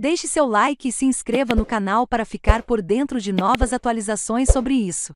Deixe seu like e se inscreva no canal para ficar por dentro de novas atualizações sobre isso.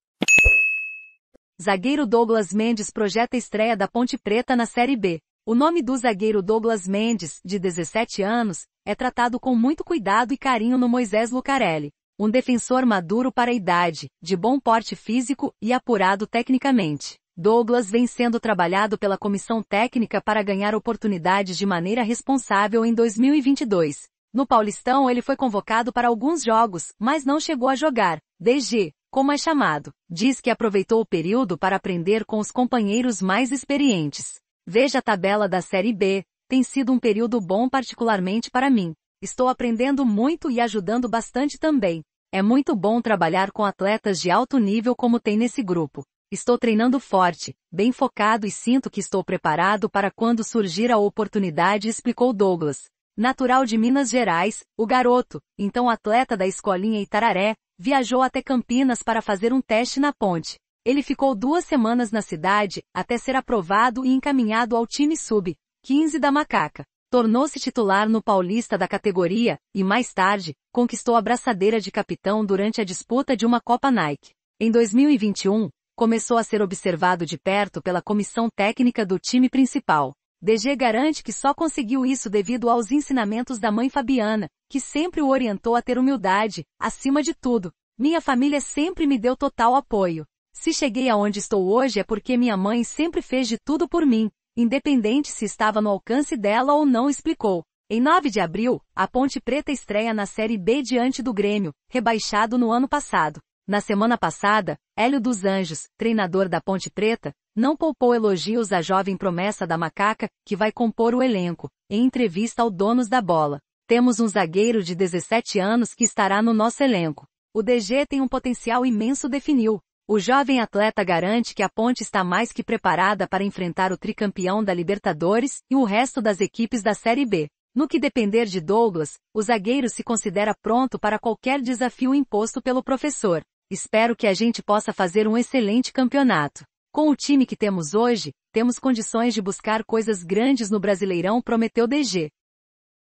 Zagueiro Douglas Mendes projeta estreia da Ponte Preta na Série B. O nome do zagueiro Douglas Mendes, de 17 anos, é tratado com muito cuidado e carinho no Moisés Lucarelli. Um defensor maduro para a idade, de bom porte físico e apurado tecnicamente. Douglas vem sendo trabalhado pela comissão técnica para ganhar oportunidades de maneira responsável em 2022. No Paulistão ele foi convocado para alguns jogos, mas não chegou a jogar. DG, como é chamado, diz que aproveitou o período para aprender com os companheiros mais experientes. Veja a tabela da Série B, tem sido um período bom particularmente para mim. Estou aprendendo muito e ajudando bastante também. É muito bom trabalhar com atletas de alto nível como tem nesse grupo. Estou treinando forte, bem focado e sinto que estou preparado para quando surgir a oportunidade, explicou Douglas. Natural de Minas Gerais, o garoto, então atleta da escolinha Itararé, viajou até Campinas para fazer um teste na ponte. Ele ficou duas semanas na cidade, até ser aprovado e encaminhado ao time sub-15 da Macaca. Tornou-se titular no Paulista da categoria, e mais tarde, conquistou a braçadeira de capitão durante a disputa de uma Copa Nike. Em 2021, começou a ser observado de perto pela comissão técnica do time principal. DG garante que só conseguiu isso devido aos ensinamentos da mãe Fabiana, que sempre o orientou a ter humildade, acima de tudo. Minha família sempre me deu total apoio. Se cheguei aonde estou hoje é porque minha mãe sempre fez de tudo por mim, independente se estava no alcance dela ou não explicou. Em 9 de abril, a Ponte Preta estreia na Série B diante do Grêmio, rebaixado no ano passado. Na semana passada, Hélio dos Anjos, treinador da Ponte Preta, não poupou elogios à jovem promessa da macaca, que vai compor o elenco, em entrevista ao Donos da Bola. Temos um zagueiro de 17 anos que estará no nosso elenco. O DG tem um potencial imenso definiu. O jovem atleta garante que a ponte está mais que preparada para enfrentar o tricampeão da Libertadores e o resto das equipes da Série B. No que depender de Douglas, o zagueiro se considera pronto para qualquer desafio imposto pelo professor. Espero que a gente possa fazer um excelente campeonato. Com o time que temos hoje, temos condições de buscar coisas grandes no Brasileirão, prometeu DG.